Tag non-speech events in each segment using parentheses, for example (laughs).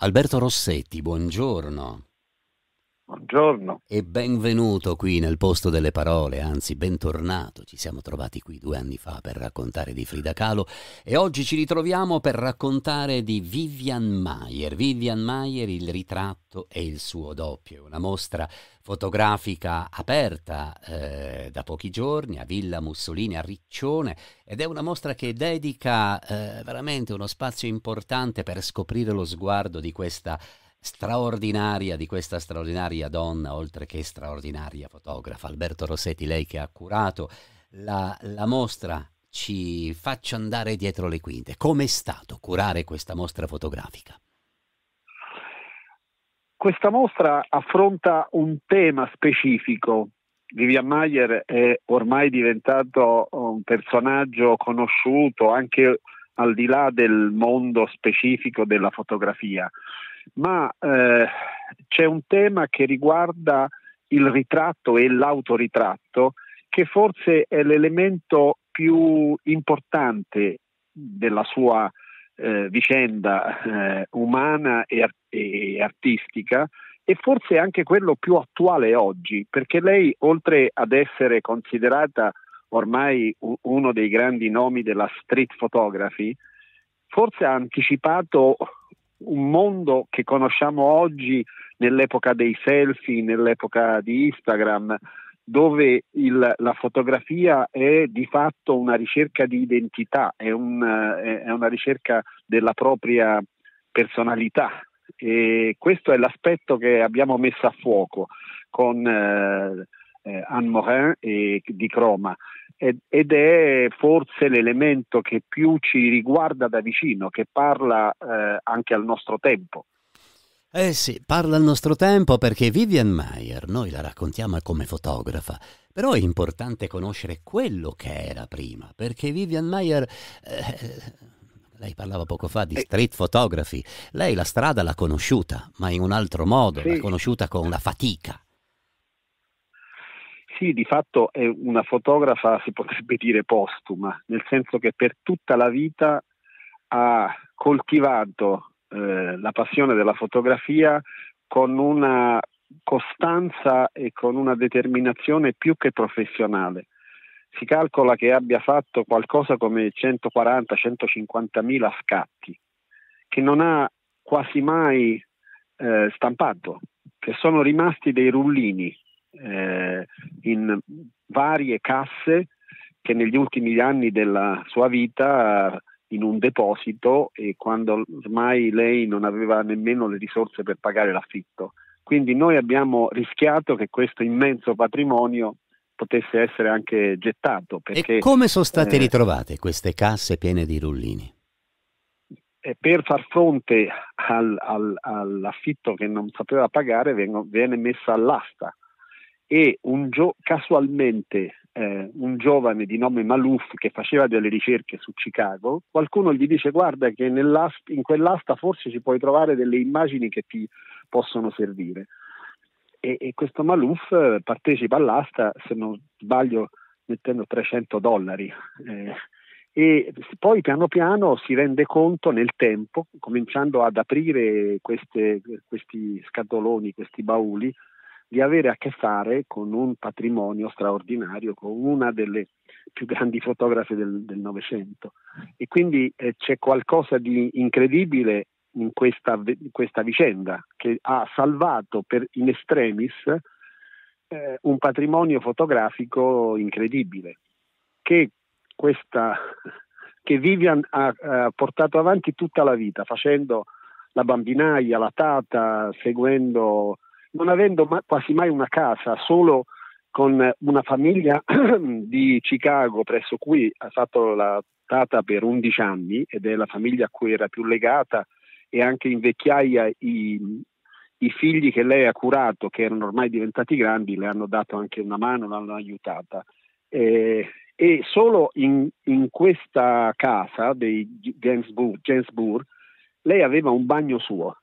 Alberto Rossetti, buongiorno. Buongiorno. E benvenuto qui nel posto delle parole, anzi bentornato. Ci siamo trovati qui due anni fa per raccontare di Frida Kahlo e oggi ci ritroviamo per raccontare di Vivian Mayer. Vivian Mayer, il ritratto e il suo doppio, una mostra fotografica aperta eh, da pochi giorni a Villa Mussolini a Riccione ed è una mostra che dedica eh, veramente uno spazio importante per scoprire lo sguardo di questa straordinaria, di questa straordinaria donna, oltre che straordinaria fotografa. Alberto Rossetti, lei che ha curato la, la mostra, ci faccia andare dietro le quinte. Com'è stato curare questa mostra fotografica? Questa mostra affronta un tema specifico. Vivian Mayer è ormai diventato un personaggio conosciuto anche al di là del mondo specifico della fotografia, ma eh, c'è un tema che riguarda il ritratto e l'autoritratto che forse è l'elemento più importante della sua eh, vicenda eh, umana e, e, artistica e forse anche quello più attuale oggi, perché lei oltre ad essere considerata ormai u- uno dei grandi nomi della street photography, forse ha anticipato un mondo che conosciamo oggi nell'epoca dei selfie, nell'epoca di Instagram, dove il, la fotografia è di fatto una ricerca di identità, è, un, eh, è una ricerca della propria personalità. E questo è l'aspetto che abbiamo messo a fuoco con eh, eh, Anne Morin e, di Croma ed, ed è forse l'elemento che più ci riguarda da vicino, che parla eh, anche al nostro tempo. Eh sì, parla il nostro tempo perché Vivian Mayer, noi la raccontiamo come fotografa, però è importante conoscere quello che era prima, perché Vivian Mayer... Eh, lei parlava poco fa di eh. street photography, lei la strada l'ha conosciuta, ma in un altro modo, sì. l'ha conosciuta con la fatica. Sì, di fatto è una fotografa, si potrebbe dire postuma, nel senso che per tutta la vita ha coltivato eh, la passione della fotografia con una costanza e con una determinazione più che professionale. Si calcola che abbia fatto qualcosa come 140-150 mila scatti, che non ha quasi mai eh, stampato, che sono rimasti dei rullini eh, in varie casse che negli ultimi anni della sua vita in un deposito e quando ormai lei non aveva nemmeno le risorse per pagare l'affitto. Quindi noi abbiamo rischiato che questo immenso patrimonio potesse essere anche gettato. Perché, e come sono state eh, ritrovate queste casse piene di rullini? Per far fronte al, al, all'affitto che non sapeva pagare vengo, viene messa all'asta e un gio- casualmente eh, un giovane di nome Malouf che faceva delle ricerche su Chicago, qualcuno gli dice guarda che in quell'asta forse ci puoi trovare delle immagini che ti possono servire. E, e questo Malouf eh, partecipa all'asta, se non sbaglio, mettendo 300 dollari. Eh, e poi piano piano si rende conto nel tempo, cominciando ad aprire queste, questi scatoloni, questi bauli, di avere a che fare con un patrimonio straordinario, con una delle più grandi fotografie del Novecento. E quindi eh, c'è qualcosa di incredibile in questa, in questa, vicenda che ha salvato per, in extremis eh, un patrimonio fotografico incredibile che, questa, (laughs) che Vivian ha, ha portato avanti tutta la vita facendo la bambinaia, la tata, seguendo non avendo ma- quasi mai una casa, solo con una famiglia (clears throat) di Chicago presso cui ha fatto la tata per 11 anni ed è la famiglia a cui era più legata e anche in vecchiaia i, i figli che lei ha curato, che erano ormai diventati grandi, le hanno dato anche una mano, l'hanno aiutata. Eh, e solo in, in, questa casa dei Gainsbourg, Gainsbourg lei aveva un bagno suo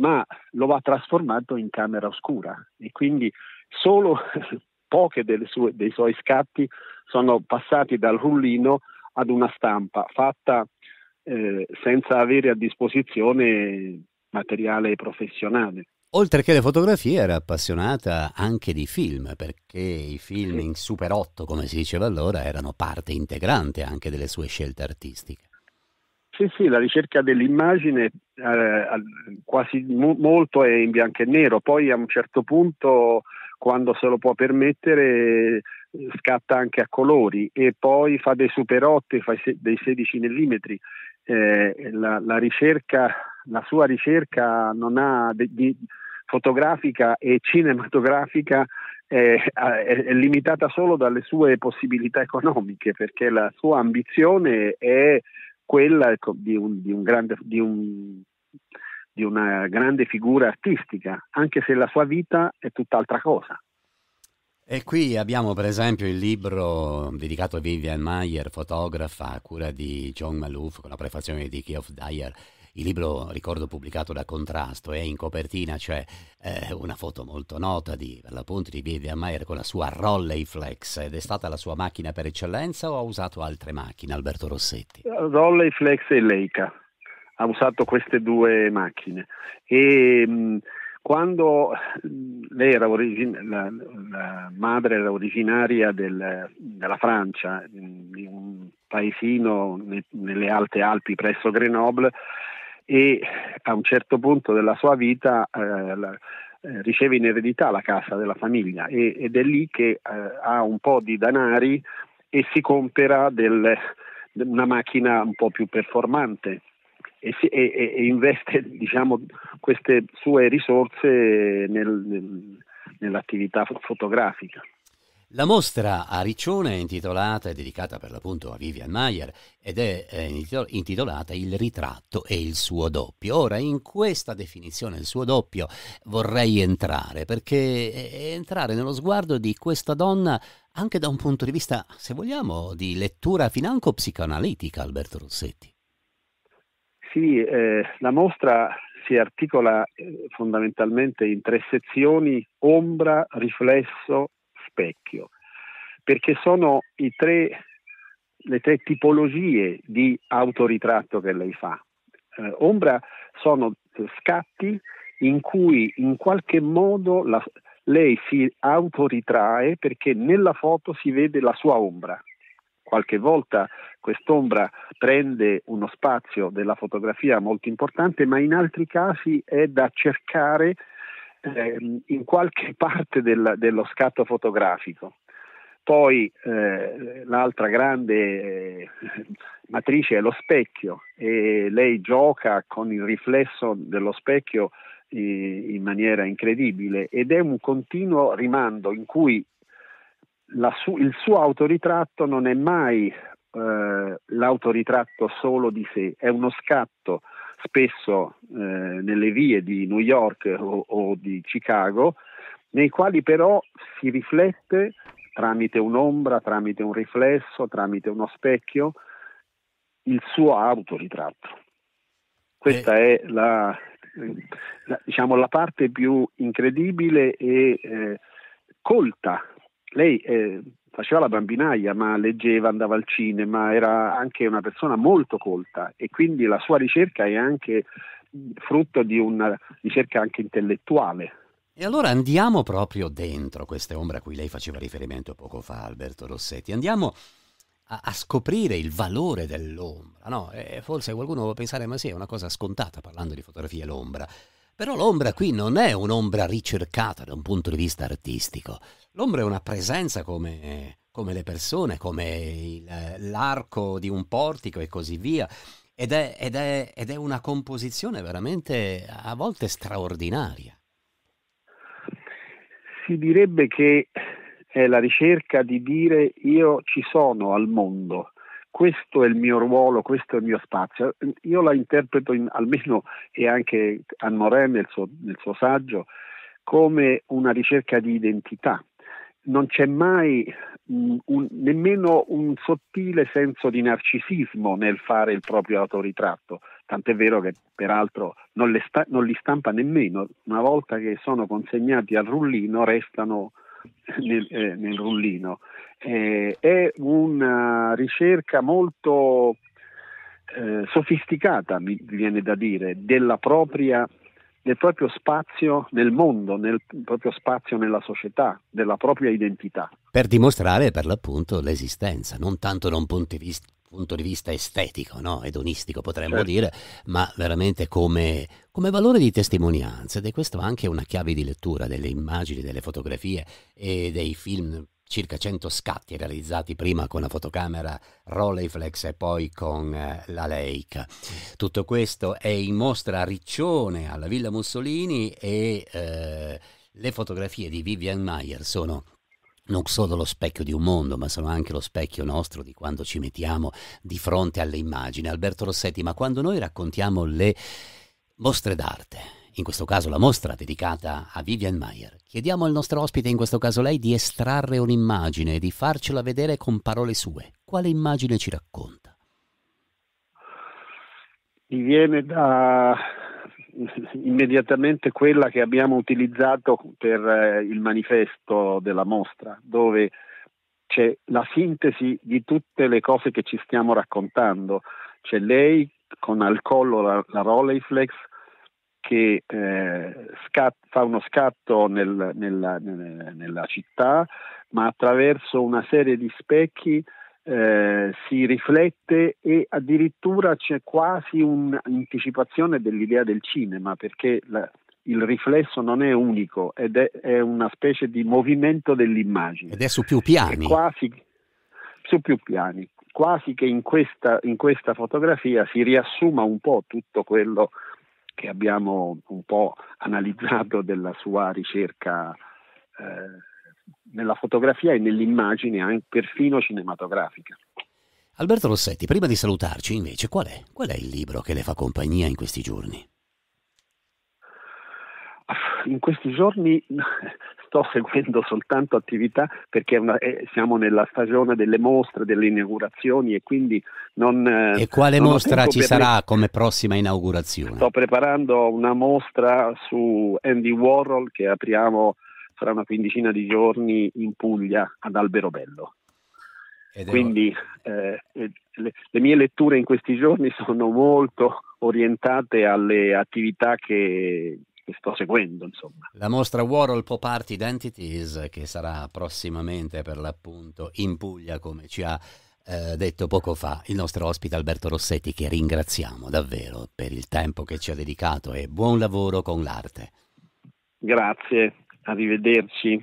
ma lo ha trasformato in camera oscura e quindi solo (laughs) poche sue, dei suoi scatti sono passati dal rullino ad una stampa fatta eh, senza avere a disposizione materiale professionale. Oltre che le fotografie era appassionata anche di film, perché i film in Super 8, come si diceva allora, erano parte integrante anche delle sue scelte artistiche. Sì, sì, la ricerca dell'immagine eh, quasi mo- molto è in bianco e nero, poi a un certo punto quando se lo può permettere scatta anche a colori e poi fa dei super 8, fa dei 16 mm. Eh, la, la, ricerca, la sua ricerca non ha de- di fotografica e cinematografica è, è, è, limitata solo dalle sue possibilità economiche, perché la sua ambizione è quella ecco, di, un, di, un grande, di, un, di una grande figura artistica, anche se la sua vita è tutt'altra cosa. E qui abbiamo per esempio il libro dedicato a Vivian Mayer, fotografa, a cura di John Malouf, con la prefazione di Geoff Dyer. Il libro, ricordo, pubblicato da Contrasto e eh, in copertina c'è cioè, eh, una foto molto nota di, per l'appunto, di Vivian Maier con la sua Rolley Flex. Ed è stata la sua macchina per eccellenza o ha usato altre macchine, Alberto Rossetti? Eh, Rolley Flex e Leica. Ha usato queste due macchine. E... Mh, mm, quando mm, lei era origin- la, la, madre era originaria del, della Francia, mm, di un paesino ne, nelle alte Alpi presso Grenoble, e a un certo punto della sua vita eh, eh, riceve in eredità la casa della famiglia e, ed è lì che eh, ha un po' di danari e si compera del, una macchina un po' più performante e, si, e, e investe diciamo, queste sue risorse nel, nel, nell'attività fotografica. La mostra a Riccione è intitolata, è dedicata per l'appunto a Vivian Mayer ed è eh, intitolata Il ritratto e il suo doppio. Ora, in questa definizione, il suo doppio, vorrei entrare perché entrare nello sguardo di questa donna anche da un punto di vista, se vogliamo, di lettura financo psicoanalitica, Alberto Rossetti. Sì, eh, la mostra si articola eh, fondamentalmente in tre sezioni, ombra, riflesso specchio, perché sono tre, le tre tipologie di autoritratto che lei fa. Eh, ombra sono eh, scatti in cui in qualche modo la, lei si autoritrae perché nella foto si vede la sua ombra. Qualche volta quest'ombra prende uno spazio della fotografia molto importante, ma in altri casi è da cercare eh, in qualche (laughs) parte del, dello scatto fotografico. Poi eh, l'altra grande eh, matrice è lo specchio e lei gioca con il riflesso dello specchio eh, in maniera incredibile ed è un continuo rimando in cui su, il suo autoritratto non è mai eh, l'autoritratto solo di sé, è uno scatto spesso eh, nelle vie di New York o, o di Chicago, nei quali però si riflette tramite un'ombra, tramite un riflesso, tramite uno specchio, il suo autoritratto. Questa eh. è la, la, diciamo, la parte più incredibile e eh, colta. Lei eh, faceva la bambinaia, ma leggeva, andava al cinema, era anche una persona molto colta e quindi la sua ricerca è anche frutto di una ricerca anche intellettuale. E allora andiamo proprio dentro queste ombre a cui lei faceva riferimento poco fa, Alberto Rossetti. Andiamo a, a scoprire il valore dell'ombra. No? Eh, forse qualcuno può pensare, ma sì, è una cosa scontata parlando di fotografia l'ombra. Però l'ombra qui non è un'ombra ricercata da un punto di vista artistico. L'ombra è una presenza come, come le persone, come l'arco di un portico e così via. Ed è, ed, è, ed è, una composizione veramente a volte straordinaria. Si direbbe che è la ricerca di dire io ci sono al mondo, questo è il mio ruolo, questo è il mio spazio. Io la interpreto in, almeno e anche Anne nel suo, nel suo saggio come una ricerca di identità. Non c'è mai mh, mm, un, nemmeno un sottile senso di narcisismo nel fare il proprio autoritratto, tant'è vero che peraltro non, sta, non li stampa nemmeno, una volta che sono consegnati al rullino restano nel, eh, nel rullino. Eh, è una ricerca molto eh, sofisticata, mi viene da dire, propria, del proprio spazio nel mondo, nel proprio spazio nella società, della propria identità. Per dimostrare per l'appunto l'esistenza, non tanto da un punto di vista punto di vista estetico, no? edonistico potremmo certo. dire, ma veramente come, come, valore di testimonianza ed è questo anche una chiave di lettura delle immagini, delle fotografie e dei film circa 100 scatti realizzati prima con la fotocamera Rolleiflex e poi con eh, la Leica. Tutto questo è in mostra a Riccione alla Villa Mussolini e eh, le fotografie di Vivian Mayer sono non solo lo specchio di un mondo, ma sono anche lo specchio nostro di quando ci mettiamo di fronte alle immagini. Alberto Rossetti, ma quando noi raccontiamo le mostre d'arte, in questo caso la mostra dedicata a Vivian Mayer, chiediamo al nostro ospite, in questo caso lei, di estrarre un'immagine, e di farcela vedere con parole sue. Quale immagine ci racconta? Mi viene da (laughs) immediatamente quella che abbiamo utilizzato per eh, il manifesto della mostra, dove c'è la sintesi di tutte le cose che ci stiamo raccontando. C'è lei con al collo la, la Rolleiflex che eh, scat- fa uno scatto nel, nella, nella città, ma attraverso una serie di specchi eh, si riflette e addirittura c'è quasi un'anticipazione dell'idea del cinema perché la, il riflesso non è unico ed è, è, una specie di movimento dell'immagine. Ed è su più piani. Quasi, su più piani. Quasi che in questa, in questa fotografia si riassuma un po' tutto quello che abbiamo un po' analizzato della sua ricerca eh, nella fotografia e nell'immagine anche perfino cinematografica. Alberto Rossetti, prima di salutarci invece, qual è, qual è il libro che le fa compagnia in questi giorni? Ah, in questi giorni (laughs) sto seguendo soltanto attività perché una, eh, siamo nella stagione delle mostre, delle inaugurazioni e quindi non... Eh, e quale non mostra ci sarà le... come prossima inaugurazione? Sto preparando una mostra su Andy Warhol che apriamo sarà una quindicina di giorni in Puglia ad Alberobello. Ed Quindi eh, eh, le, le, mie letture in questi giorni (laughs) sono molto orientate alle attività che, che sto seguendo. Insomma. La mostra Warhol Pop Art Identities che sarà prossimamente per l'appunto in Puglia come ci ha eh, detto poco fa il nostro ospite Alberto Rossetti che ringraziamo davvero per il tempo che ci ha dedicato e buon lavoro con l'arte. Grazie. Arrivederci.